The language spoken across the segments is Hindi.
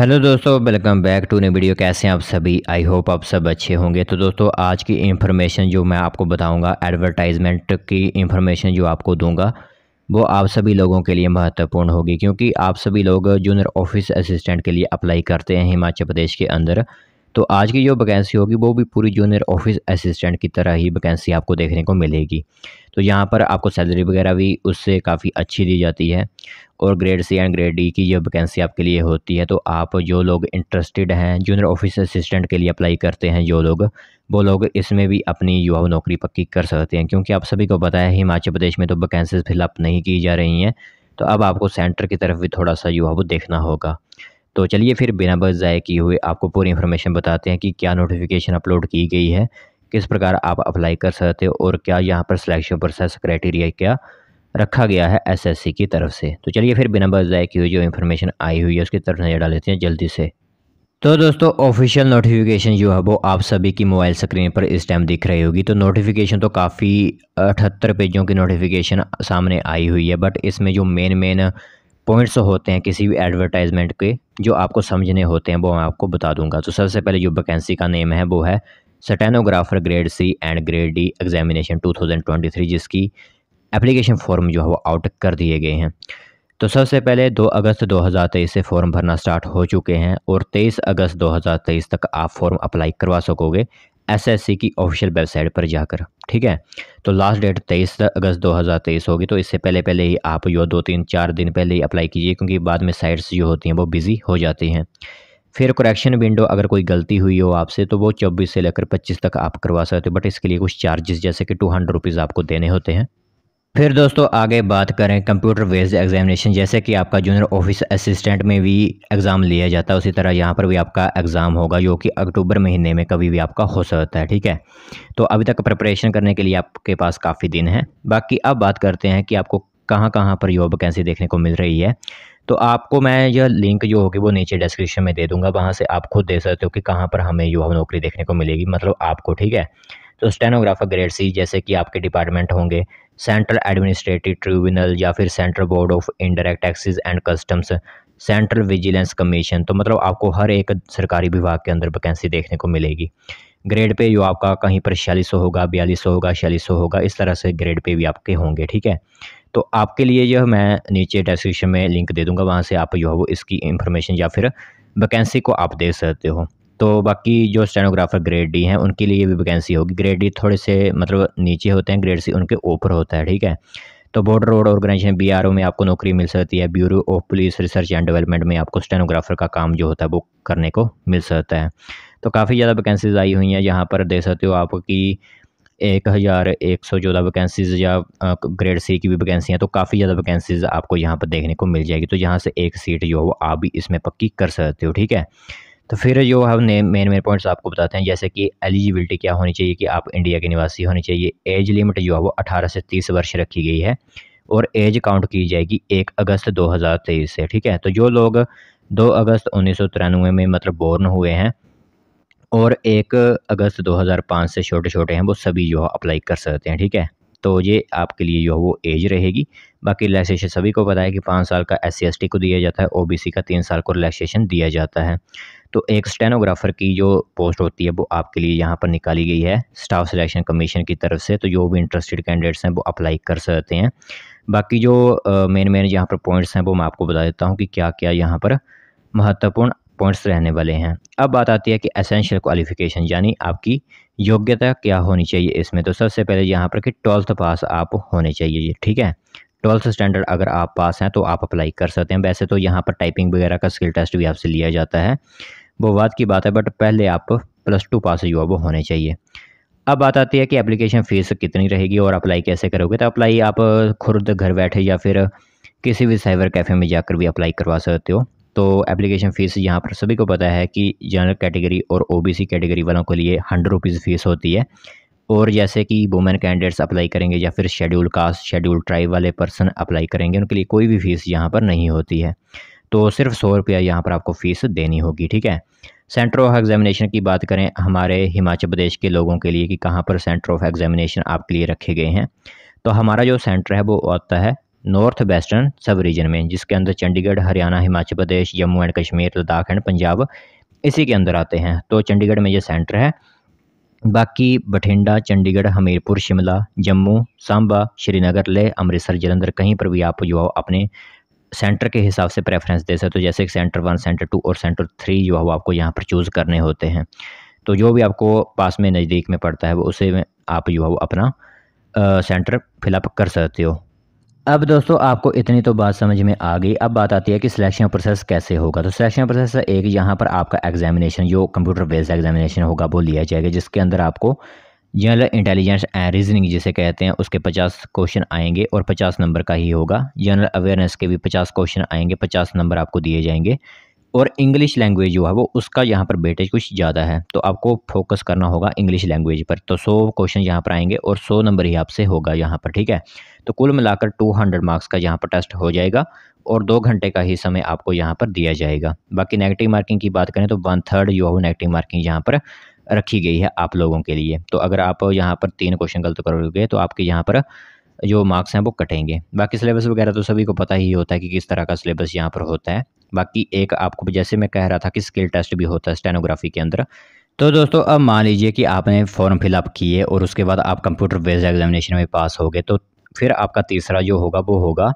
हेलो दोस्तों वेलकम बैक टू नई वीडियो कैसे हैं आप सभी आई होप आप सब अच्छे होंगे तो दोस्तों आज की इन्फॉर्मेशन जो मैं आपको बताऊंगा एडवर्टाइजमेंट की इन्फॉर्मेशन जो आपको दूंगा वो आप सभी लोगों के लिए महत्वपूर्ण होगी क्योंकि आप सभी लोग जूनियर ऑफिस असिस्टेंट के लिए अप्लाई करते हैं हिमाचल प्रदेश के अंदर तो आज की जो वैकेंसी होगी वो भी पूरी जूनियर ऑफिस असिस्टेंट की तरह ही वैकेंसी आपको देखने को मिलेगी तो यहाँ पर आपको सैलरी वगैरह भी उससे काफ़ी अच्छी दी जाती है और grade C and grade D की जो वैकेंसी आपके लिए होती है तो आप जो लोग इंटरेस्टेड हैं जूनियर ऑफिस असिस्टेंट के लिए अप्लाई करते हैं जो लोग वो लोग इसमें भी अपनी युवा नौकरी पक्की कर सकते हैं क्योंकि आप सभी को पता है हिमाचल प्रदेश में तो वैकेंसीज फिलअप नहीं की जा रही हैं तो अब आपको सेंटर की तरफ भी थोड़ा सा युवा वो देखना होगा तो चलिए फिर बिना बस ज़ाय किए हुए आपको पूरी इन्फॉर्मेशन बताते हैं कि क्या नोटिफिकेशन अपलोड की गई है किस प्रकार आप अप्लाई कर सकते हो और क्या यहाँ पर सिलेक्शन प्रोसेस क्राइटेरिया क्या रखा गया है एसएससी की तरफ से तो चलिए फिर बिना बस ज़ाय किए हुए जो इन्फॉर्मेशन आई हुई है उसकी तरफ नज़र डाल लेते हैं जल्दी से तो दोस्तों ऑफिशियल नोटिफिकेशन जो है वो आप सभी की मोबाइल स्क्रीन पर इस टाइम दिख रही होगी तो नोटिफिकेशन तो काफ़ी अठहत्तर पेजों की नोटिफिकेशन सामने आई हुई है बट इसमें जो मेन मेन पॉइंट्स होते हैं किसी भी एडवर्टाइजमेंट के जो आपको समझने होते हैं वो मैं आपको बता दूंगा तो सबसे पहले जो वैकेंसी का नेम है वो है stenographer grade C and grade D examination 2023 जिसकी एप्लीकेशन फॉर्म जो है वो आउट कर दिए गए हैं तो सबसे पहले 2 अगस्त 2023 से फॉर्म भरना स्टार्ट हो चुके हैं और 23 अगस्त 2023 तक आप फॉर्म अप्लाई करवा सकोगे एसएससी की ऑफिशियल वेबसाइट पर जाकर ठीक है तो लास्ट डेट तेईस अगस्त 2023 होगी तो इससे पहले पहले ही आप जो दो तीन चार दिन पहले ही अप्लाई कीजिए क्योंकि बाद में साइट्स जो होती हैं वो बिज़ी हो जाती हैं फिर करेक्शन विंडो अगर कोई गलती हुई हो आपसे तो वो चौबीस से लेकर पच्चीस तक आप करवा सकते हो बट इसके लिए कुछ चार्जेस जैसे कि टू हंड्रेड रुपीज़ आपको देने होते हैं फिर दोस्तों आगे बात करें कंप्यूटर बेस्ड एग्जामिनेशन जैसे कि आपका जूनियर ऑफिस असिस्टेंट में भी एग्ज़ाम लिया जाता है उसी तरह यहाँ पर भी आपका एग्ज़ाम होगा जो कि अक्टूबर महीने में कभी भी आपका हो सकता है ठीक है तो अभी तक प्रिपरेशन करने के लिए आपके पास काफ़ी दिन है बाकी अब बात करते हैं कि आपको कहाँ कहाँ पर जॉब वैकेंसी देखने को मिल रही है तो आपको मैं यह लिंक जो होगी वो नीचे डिस्क्रिप्शन में दे दूंगा वहाँ से आप खुद दे सकते हो कि कहाँ पर हमें युवा नौकरी देखने को मिलेगी मतलब आपको ठीक है तो स्टेनोग्राफर ग्रेड सी जैसे कि आपके डिपार्टमेंट होंगे सेंट्रल एडमिनिस्ट्रेटिव ट्रिब्यूनल या फिर Central Board of Indirect Taxes and Customs Central Vigilance Commission तो मतलब आपको हर एक सरकारी विभाग के अंदर वैकेंसी देखने को मिलेगी ग्रेड पे जो आपका कहीं पर छियालीस होगा बयालीस होगा छियालीस होगा इस तरह से ग्रेड पे भी आपके होंगे ठीक है तो आपके लिए जो मैं नीचे डिस्क्रिप्शन में लिंक दे दूँगा वहाँ से आप जो है वो इसकी इन्फॉर्मेशन या फिर वैकेंसी को आप दे सकते हो तो बाकी जो स्टेनोग्राफर ग्रेड डी हैं उनके लिए भी वैकेंसी होगी ग्रेड डी थोड़े से मतलब नीचे होते हैं ग्रेड सी उनके ऊपर होता है ठीक है तो Border Road Organisation B R O में आपको नौकरी मिल सकती है Bureau of Police Research and Development में आपको स्टेनोग्राफर का काम जो होता है वो करने को मिल सकता है तो काफ़ी ज़्यादा वैकेंसीज आई हुई हैं यहाँ पर देख सकते हो आपकी एक हज़ार एक सौ चौदह वैकेंसीज़ या ग्रेड सी की भी वैकेंसी हैं तो काफ़ी ज़्यादा वैकेंसीज़ आपको यहाँ पर देखने को मिल जाएगी तो यहाँ से एक सीट जो वो आप भी इसमें पक्की कर सकते हो ठीक है तो फिर जो हम ने मेन मेन पॉइंट्स आपको बताते हैं जैसे कि एलिजिबिलिटी क्या होनी चाहिए कि आप इंडिया के निवासी होने चाहिए एज लिमिट जो है वो अठारह से तीस वर्ष रखी गई है और एज काउंट की जाएगी एक अगस्त 2023 से ठीक है तो जो लोग 2 अगस्त उन्नीस में मतलब बोर्न हुए हैं और एक अगस्त 2005 से छोटे छोटे हैं वो सभी जो है अप्लाई कर सकते हैं ठीक है तो ये आपके लिए जो है वो एज रहेगी बाकी रिलैक्सेशन सभी को पता है कि पाँच साल का एस सी को दिया जाता है ओबीसी का तीन साल को रिलैक्सेशन दिया जाता है तो एक स्टेनोग्राफ़र की जो पोस्ट होती है वो आपके लिए यहाँ पर निकाली गई है स्टाफ सिलेक्शन कमीशन की तरफ से तो जो भी इंटरेस्टेड कैंडिडेट्स हैं वो अप्लाई कर सकते हैं बाकी जो मेन मेन यहाँ पर पॉइंट्स हैं वो मैं आपको बता देता हूँ कि क्या क्या यहाँ पर महत्वपूर्ण पॉइंट्स रहने वाले हैं अब बात आती है कि एसेंशियल क्वालिफ़िकेशन यानी आपकी योग्यता क्या होनी चाहिए इसमें तो सबसे पहले यहाँ पर कि ट्वेल्थ पास आप होने चाहिए ठीक है ट्वेल्थ स्टैंडर्ड अगर आप पास हैं तो आप अप्लाई कर सकते हैं वैसे तो यहाँ पर टाइपिंग वगैरह का स्किल टेस्ट भी आपसे लिया जाता है वो बात की बात है बट पहले आप प्लस टू पास युवा वो होने चाहिए अब बात आती है कि एप्लीकेशन फ़ीस कितनी रहेगी और अप्लाई कैसे करोगे तो अप्लाई आप खुद घर बैठे या फिर किसी भी साइबर कैफ़े में जाकर भी अप्लाई करवा सकते हो तो एप्लीकेशन फ़ीस यहाँ पर सभी को पता है कि जनरल कैटेगरी और ओबीसी कैटेगरी वालों के लिए हंड्रेड रुपीज़ फ़ीस होती है और जैसे कि वुमेन कैंडिडेट्स अप्लाई करेंगे या फिर शेड्यूल कास्ट शेड्यूल ट्राइब वाले पर्सन अप्लाई करेंगे उनके लिए कोई भी फ़ीस यहाँ पर नहीं होती है तो सिर्फ सौ रुपया यहाँ पर आपको फ़ीस देनी होगी ठीक है सेंटर ऑफ एग्जामिनेशन की बात करें हमारे हिमाचल प्रदेश के लोगों के लिए कि कहाँ पर सेंटर ऑफ एग्ज़ामिनेशन आपके लिए रखे गए हैं तो हमारा जो सेंटर है वो आता है नॉर्थ वेस्टर्न सब रीजन में जिसके अंदर चंडीगढ़ हरियाणा हिमाचल प्रदेश जम्मू एंड कश्मीर लद्दाख एंड पंजाब इसी के अंदर आते हैं तो चंडीगढ़ में ये सेंटर है बाकी बठिंडा चंडीगढ़ हमीरपुर शिमला जम्मू सांबा श्रीनगर ले अमृतसर जलंधर कहीं पर भी आप जो अपने सेंटर के हिसाब से प्रेफरेंस दे सकते हो जैसे सेंटर वन सेंटर टू और सेंटर थ्री जो है आपको यहाँ पर चूज़ करने होते हैं तो जो भी आपको पास में नज़दीक में पड़ता है वो उसे आप जो है अपना सेंटर फिलअप कर सकते हो अब दोस्तों आपको इतनी तो बात समझ में आ गई अब बात आती है कि सिलेक्शन प्रोसेस कैसे होगा तो सिलेक्शन प्रोसेस एक यहाँ पर आपका एग्जामिनेशन जो कंप्यूटर बेस्ड एग्जामिनेशन होगा वो लिया जाएगा जिसके अंदर आपको जनरल इंटेलिजेंस एंड रीजनिंग जिसे कहते हैं उसके 50 क्वेश्चन आएंगे और 50 नंबर का ही होगा जनरल अवेयरनेस के भी 50 क्वेश्चन आएंगे 50 नंबर आपको दिए जाएंगे और इंग्लिश लैंग्वेज जो है वो उसका यहाँ पर बेटेज कुछ ज़्यादा है तो आपको फोकस करना होगा इंग्लिश लैंग्वेज पर तो सौ क्वेश्चन यहाँ पर आएंगे और सौ नंबर ही आपसे होगा यहाँ पर ठीक है तो कुल मिलाकर टू हंड्रेड मार्क्स का यहाँ पर टेस्ट हो जाएगा और दो घंटे का ही समय आपको यहाँ पर दिया जाएगा बाकी नेगेटिव मार्किंग की बात करें तो वन थर्ड जो है नेगेटिव मार्किंग यहाँ पर रखी गई है आप लोगों के लिए तो अगर आप यहाँ पर तीन क्वेश्चन गलत करोगे तो आपके यहाँ पर जो मार्क्स हैं वो कटेंगे बाकी सिलेबस वगैरह तो सभी को पता ही होता है कि किस तरह का सिलेबस यहाँ पर होता है बाकी एक आपको जैसे मैं कह रहा था कि स्किल टेस्ट भी होता है स्टेनोग्राफी के अंदर तो दोस्तों अब मान लीजिए कि आपने फॉर्म फिलअप किए और उसके बाद आप कंप्यूटर बेस्ड एग्जामिनेशन में पास हो गए तो फिर आपका तीसरा जो होगा वो होगा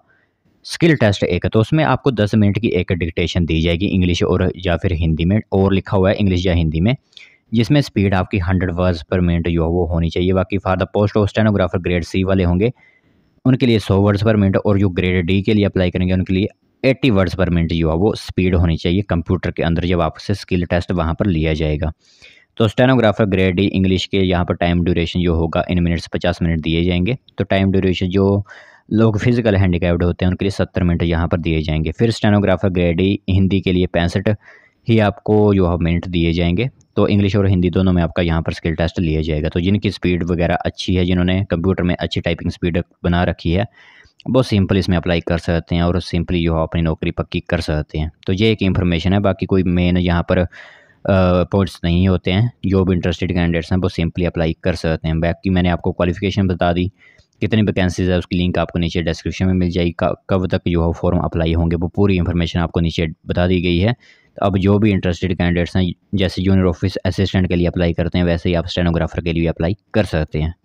स्किल टेस्ट एक तो उसमें आपको दस मिनट की एक डिक्टेशन दी जाएगी इंग्लिश और या फिर हिंदी में और लिखा हुआ है इंग्लिश या हिंदी में जिसमें स्पीड आपकी हंड्रेड वर्ड्स पर मिनट जो है वो होनी चाहिए बाकी for the post of stenographer grade C वाले होंगे उनके लिए सौ वर्ड्स पर मिनट और जो ग्रेड डी के लिए अप्लाई करेंगे उनके लिए 80 वर्ड्स पर मिनट जो है वो स्पीड होनी चाहिए कंप्यूटर के अंदर जब आपसे स्किल टेस्ट वहाँ पर लिया जाएगा तो स्टेनोग्राफर ग्रेड डी इंग्लिश के यहाँ पर टाइम ड्यूरेशन जो होगा इन मिनट्स पचास मिनट दिए जाएंगे तो टाइम ड्यूरेशन जो लोग फिजिकल हैंडीकैप्ड होते हैं उनके लिए सत्तर मिनट यहाँ पर दिए जाएंगे फिर स्टेनोग्राफर ग्रेड डी हिंदी के लिए पैंसठ ही आपको जो है मिनट दिए जाएंगे तो इंग्लिश और हिंदी दोनों में आपका यहाँ पर स्किल टेस्ट लिया जाएगा तो जिनकी स्पीड वगैरह अच्छी है जिन्होंने कंप्यूटर में अच्छी टाइपिंग स्पीड बना रखी है वो सिंपल इसमें अप्लाई कर सकते हैं और सिंपली जो है अपनी नौकरी पक्की कर सकते हैं तो ये एक इन्फॉर्मेशन है बाकी कोई मेन यहाँ पर पॉइंट्स नहीं होते हैं जो भी इंटरेस्टेड कैंडिडेट्स हैं वो सिंपली अप्लाई कर सकते हैं बाकी मैंने आपको क्वालिफिकेशन बता दी कितनी वैकेंसीज है उसकी लिंक आपको नीचे डिस्क्रिप्शन में मिल जाएगी कब तक जो है फॉर्म अप्लाई होंगे वो पूरी इन्फॉर्मेशन आपको नीचे बता दी गई है तो अब जो भी इंटरेस्टेड कैंडिडेट्स हैं जैसे जूनियर ऑफिस असिस्टेंट के लिए अप्लाई करते हैं वैसे ही आप स्टेनोग्राफर के लिए अप्लाई कर सकते हैं